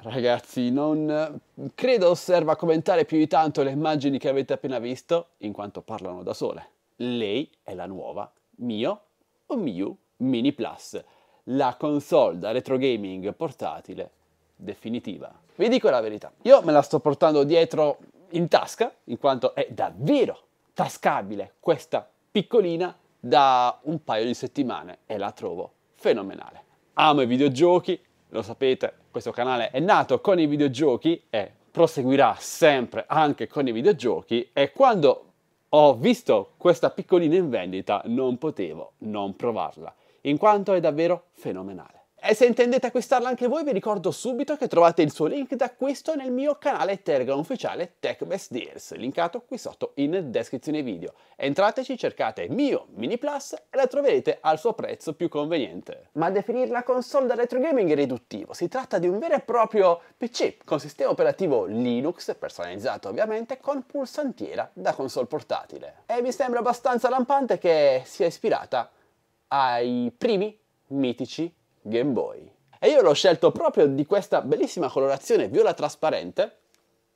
Ragazzi, non credo serva commentare più di tanto le immagini che avete appena visto, in quanto parlano da sole. Lei è la nuova Mio o Miu Mini Plus, la console da retro gaming portatile definitiva. Vi dico la verità, io me la sto portando dietro in tasca, in quanto è davvero tascabile questa piccolina da un paio di settimane e la trovo fenomenale. Amo i videogiochi, lo sapete, questo canale è nato con i videogiochi e proseguirà sempre anche con i videogiochi e quando ho visto questa piccolina in vendita non potevo non provarla, in quanto è davvero fenomenale. E se intendete acquistarla anche voi vi ricordo subito che trovate il suo link d'acquisto nel mio canale Telegram ufficiale Tech Best Deals, linkato qui sotto in descrizione video. Entrateci, cercate Mio Mini Plus e la troverete al suo prezzo più conveniente. Ma definirla console da retro gaming è riduttivo, si tratta di un vero e proprio PC con sistema operativo Linux, personalizzato ovviamente, con pulsantiera da console portatile. E mi sembra abbastanza lampante che sia ispirata ai primi mitici Game Boy. E io l'ho scelto proprio di questa bellissima colorazione viola trasparente,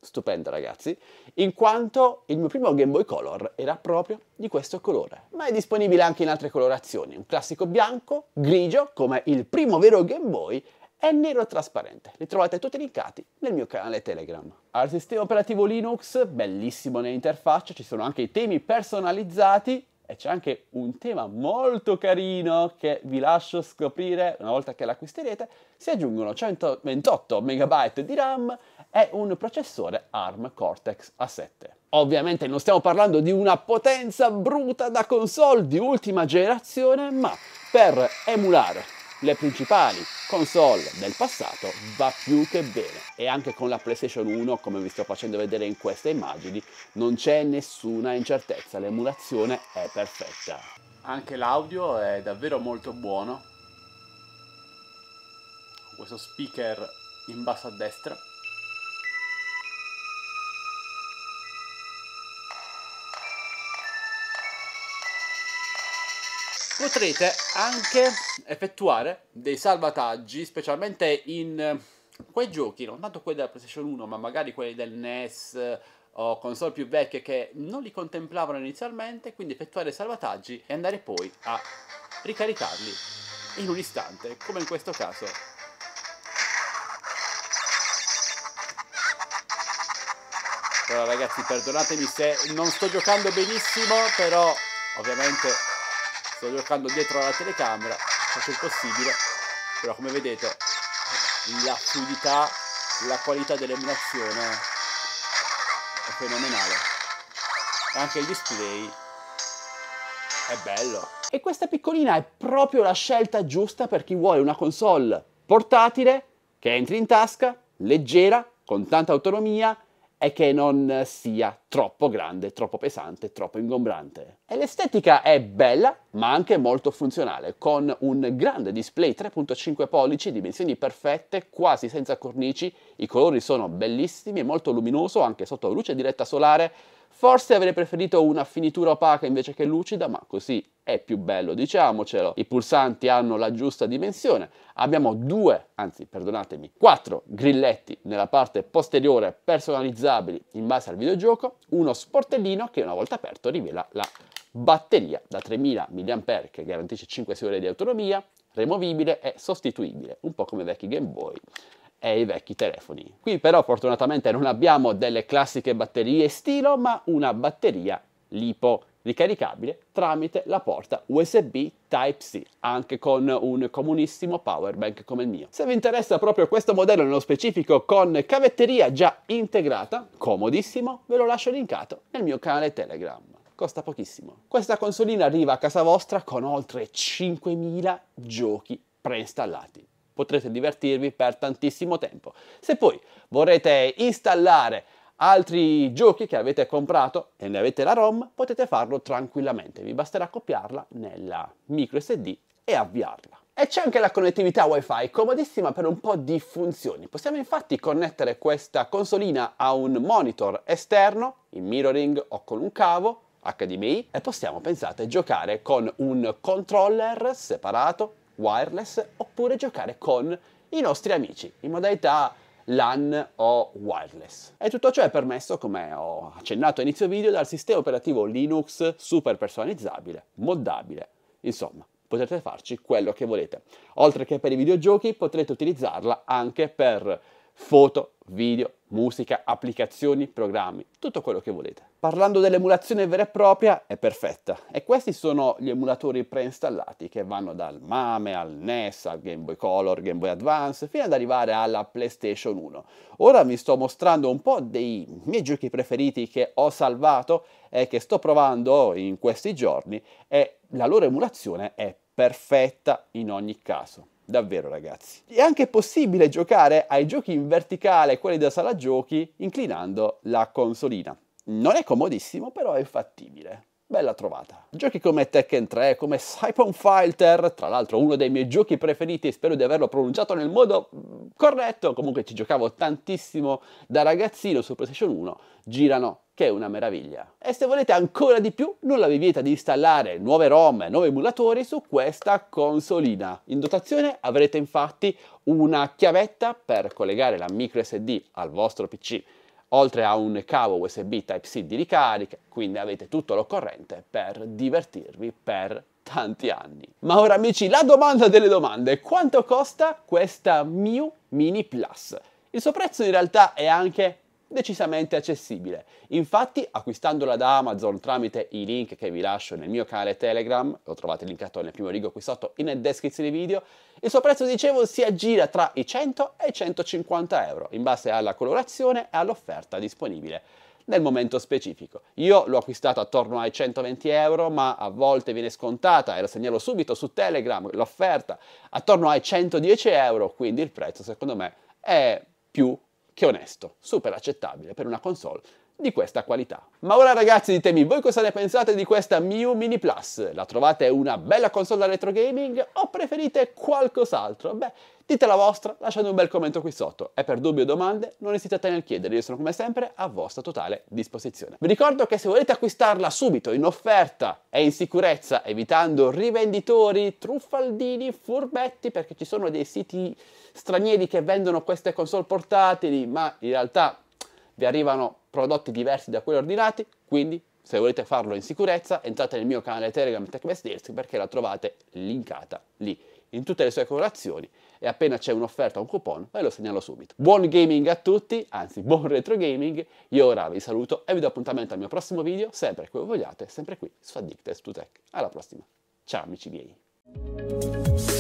stupenda ragazzi, in quanto il mio primo Game Boy Color era proprio di questo colore. Ma è disponibile anche in altre colorazioni, un classico bianco, grigio, come il primo vero Game Boy, e nero trasparente. Li trovate tutti linkati nel mio canale Telegram. Al sistema operativo Linux, bellissimo nell'interfaccia, ci sono anche i temi personalizzati e c'è anche un tema molto carino che vi lascio scoprire una volta che l'acquisterete, si aggiungono 128 MB di RAM e un processore ARM Cortex A7. Ovviamente non stiamo parlando di una potenza bruta da console di ultima generazione, ma per emulare le principali console del passato va più che bene e anche con la PlayStation 1 come vi sto facendo vedere in queste immagini non c'è nessuna incertezza, l'emulazione è perfetta. Anche l'audio è davvero molto buono, questo speaker in basso a destra Potrete anche effettuare dei salvataggi, specialmente in eh, quei giochi, non tanto quelli della PlayStation 1, ma magari quelli del NES eh, o console più vecchie che non li contemplavano inizialmente, quindi effettuare salvataggi e andare poi a ricaricarli in un istante, come in questo caso Allora ragazzi perdonatemi se non sto giocando benissimo, però ovviamente sto giocando dietro alla telecamera, faccio il possibile, però come vedete la fluidità, la qualità dell'emulazione è fenomenale. Anche il display è bello. E questa piccolina è proprio la scelta giusta per chi vuole una console portatile che entri in tasca, leggera, con tanta autonomia è che non sia troppo grande, troppo pesante, troppo ingombrante. E l'estetica è bella, ma anche molto funzionale, con un grande display 3.5 pollici, dimensioni perfette, quasi senza cornici, i colori sono bellissimi, è molto luminoso anche sotto luce diretta solare, Forse avrei preferito una finitura opaca invece che lucida, ma così è più bello, diciamocelo. I pulsanti hanno la giusta dimensione. Abbiamo due, anzi perdonatemi, quattro grilletti nella parte posteriore personalizzabili in base al videogioco, uno sportellino che una volta aperto rivela la batteria da 3000 mAh che garantisce 5-6 ore di autonomia, removibile e sostituibile, un po' come i vecchi Game Boy e i vecchi telefoni. Qui però fortunatamente non abbiamo delle classiche batterie stilo, ma una batteria lipo ricaricabile tramite la porta USB Type-C, anche con un comunissimo power bank come il mio. Se vi interessa proprio questo modello nello specifico con cavetteria già integrata, comodissimo, ve lo lascio linkato nel mio canale Telegram. Costa pochissimo. Questa consolina arriva a casa vostra con oltre 5.000 giochi preinstallati potrete divertirvi per tantissimo tempo. Se poi vorrete installare altri giochi che avete comprato e ne avete la ROM, potete farlo tranquillamente. Vi basterà copiarla nella micro SD e avviarla. E c'è anche la connettività WiFi, comodissima per un po' di funzioni. Possiamo infatti connettere questa consolina a un monitor esterno, in mirroring o con un cavo HDMI, e possiamo, pensate, giocare con un controller separato wireless oppure giocare con i nostri amici in modalità LAN o wireless. E tutto ciò è permesso, come ho accennato a inizio video, dal sistema operativo Linux super personalizzabile, moddabile, insomma potrete farci quello che volete. Oltre che per i videogiochi potrete utilizzarla anche per foto, video, musica, applicazioni, programmi, tutto quello che volete. Parlando dell'emulazione vera e propria, è perfetta. E questi sono gli emulatori preinstallati che vanno dal MAME al NES, al Game Boy Color, Game Boy Advance, fino ad arrivare alla PlayStation 1. Ora vi sto mostrando un po' dei miei giochi preferiti che ho salvato e che sto provando in questi giorni e la loro emulazione è perfetta in ogni caso. Davvero ragazzi. È anche possibile giocare ai giochi in verticale, quelli da sala giochi, inclinando la consolina. Non è comodissimo, però è fattibile. Bella trovata. Giochi come Tekken 3, come Siphon Filter, tra l'altro uno dei miei giochi preferiti, spero di averlo pronunciato nel modo corretto, comunque ci giocavo tantissimo da ragazzino su PlayStation 1, girano che è una meraviglia. E se volete ancora di più, nulla vi vieta di installare nuove ROM e nuovi emulatori su questa consolina. In dotazione avrete infatti una chiavetta per collegare la micro SD al vostro PC, oltre a un cavo USB Type-C di ricarica, quindi avete tutto l'occorrente per divertirvi per tanti anni. Ma ora amici, la domanda delle domande, quanto costa questa Miu Mini Plus. Il suo prezzo in realtà è anche decisamente accessibile. Infatti, acquistandola da Amazon tramite i link che vi lascio nel mio canale Telegram, lo trovate linkato nel primo rigo qui sotto in descrizione video, il suo prezzo, dicevo, si aggira tra i 100 e i 150 euro, in base alla colorazione e all'offerta disponibile nel momento specifico. Io l'ho acquistato attorno ai 120 euro, ma a volte viene scontata, e lo segnalo subito su Telegram, l'offerta attorno ai 110 euro, quindi il prezzo secondo me è più che onesto, super accettabile per una console di questa qualità. Ma ora ragazzi ditemi voi cosa ne pensate di questa Miu Mini Plus? La trovate una bella console da retro gaming o preferite qualcos'altro? Beh, dite la vostra lasciate un bel commento qui sotto e per dubbi o domande non esitate nel chiedere, io sono come sempre a vostra totale disposizione. Vi ricordo che se volete acquistarla subito in offerta e in sicurezza evitando rivenditori, truffaldini, furbetti perché ci sono dei siti stranieri che vendono queste console portatili ma in realtà vi arrivano prodotti diversi da quelli ordinati, quindi se volete farlo in sicurezza entrate nel mio canale Telegram TechBest Deals perché la trovate linkata lì in tutte le sue colorazioni e appena c'è un'offerta o un coupon ve lo segnalo subito. Buon gaming a tutti, anzi buon retro gaming, io ora vi saluto e vi do appuntamento al mio prossimo video, sempre che vogliate, sempre qui su Addicted to Tech. Alla prossima, ciao amici miei!